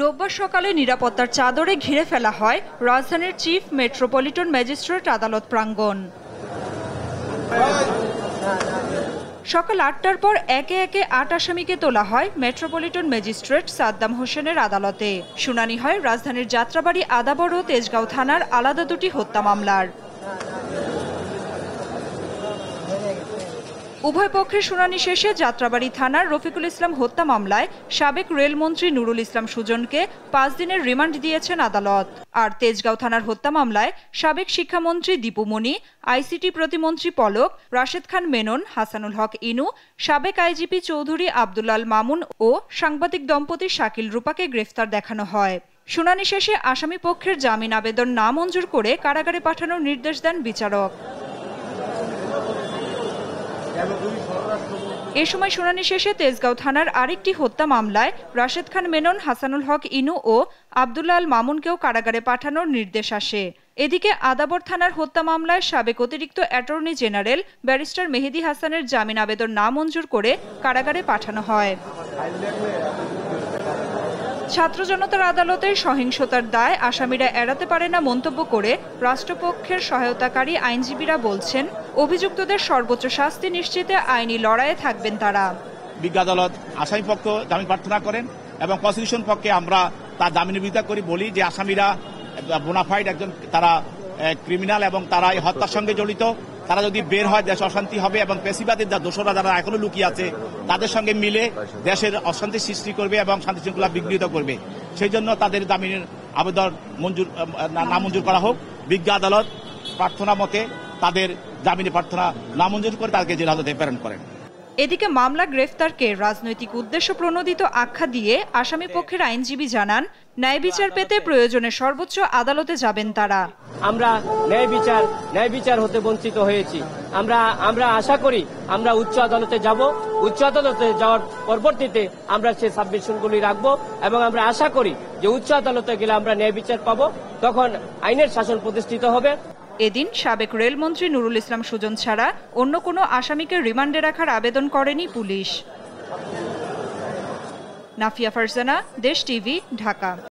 রোববার সকালে নিরাপত্তার চাদরে ঘিরে ফেলা হয় রাজধানীর চিফ মেট্রোপলিটন ম্যাজিস্ট্রেট আদালত প্রাঙ্গণ সকাল আটটার পর একে একে আট আসামিকে তোলা হয় মেট্রোপলিটন ম্যাজিস্ট্রেট সাদ্দাম হোসেনের আদালতে শুনানি হয় রাজধানীর যাত্রাবাড়ি আদাবর ও তেজগাঁও থানার আলাদা দুটি হত্যা মামলার উভয় পক্ষের শুনানি শেষে যাত্রাবাড়ি থানার রফিকুল ইসলাম হত্যা মামলায় সাবেক রেলমন্ত্রী নুরুল ইসলাম সুজনকে পাঁচ দিনের রিমান্ড দিয়েছেন আদালত আর তেজগাঁও থানার হত্যা মামলায় সাবেক শিক্ষামন্ত্রী দীপুমণি আইসিটি প্রতিমন্ত্রী পলক রাশেদ খান মেনন হাসানুল হক ইনু সাবেক আইজিপি চৌধুরী আবদুল্লাল মামুন ও সাংবাদিক দম্পতি শাকিল রূপাকে গ্রেফতার দেখানো হয় শুনানি শেষে আসামি পক্ষের জামিন আবেদন না মঞ্জুর করে কারাগারে পাঠানোর নির্দেশ দেন বিচারক এ সময় শুনানি শেষে তেজগাঁও থানার আরেকটি হত্যা মামলায় রাশেদ খান মেনন হাসানুল হক ইনু ও আবদুল্লাল মামুনকেও কারাগারে পাঠানোর নির্দেশ আসে এদিকে আদাবর থানার হত্যা মামলায় সাবেক অতিরিক্ত অ্যাটর্নি জেনারেল ব্যারিস্টার মেহেদি হাসানের জামিন আবেদন না মঞ্জুর করে কারাগারে পাঠানো হয় ছাত্র জনতার আদালতের সহিংসতার দায় আসামিরা এড়াতে পারে না মন্তব্য করে রাষ্ট্রপক্ষের সহায়তাকারী আইনজীবীরা বলছেন অভিযুক্তদের সর্বোচ্চ শাস্তি নিশ্চিতে আইনি লড়াইয়ে থাকবেন তারা বিজ্ঞাদালত আদালত আসামি পক্ষ জামিন প্রার্থনা করেন এবং কনস্টিটিউশন পক্ষে আমরা তার জামিন করি বলি যে আসামিরা বোনাফাইড একজন তারা ক্রিমিনাল এবং তারা এই হত্যার সঙ্গে জড়িত তারা যদি বের হয় দেশ অশান্তি হবে এবং পেশিবাদের যা দোষরা যারা এখনো লুকিয়ে আছে তাদের সঙ্গে মিলে দেশের অশান্তি সৃষ্টি করবে এবং শান্তি শৃঙ্খলা বিঘ্নিত করবে সেই জন্য তাদের জামিনের আবেদন মঞ্জুর নামঞ্জুর করা হোক বিজ্ঞ আদালত প্রার্থনা মতে তাদের জামিনে প্রার্থনা নামঞ্জুর করে তাদেরকে জেলা হাজতে প্রেরণ করেন এদিকে মামলা গ্রেফতারকে রাজনৈতিক উদ্দেশ্য প্রণোদিত আখ্যা দিয়ে আসামি পক্ষের আইনজীবী জানান ন্যায় বিচার পেতে প্রয়োজনে সর্বোচ্চ আদালতে যাবেন তারা আমরা ন্যায় বিচার ন্যায় বিচার হতে বঞ্চিত হয়েছি আমরা আমরা আশা করি আমরা উচ্চ আদালতে যাব উচ্চ আদালতে যাওয়ার পরবর্তীতে আমরা সেই সাবমিশনগুলি রাখবো এবং আমরা আশা করি যে উচ্চ আদালতে গেলে আমরা ন্যায় বিচার পাবো তখন আইনের শাসন প্রতিষ্ঠিত হবে এদিন সাবেক রেলমন্ত্রী নুরুল ইসলাম সুজন ছাড়া অন্য কোনো আসামিকে রিমান্ডে রাখার আবেদন করেনি পুলিশ নাফিয়া ফারজানা দেশ টিভি ঢাকা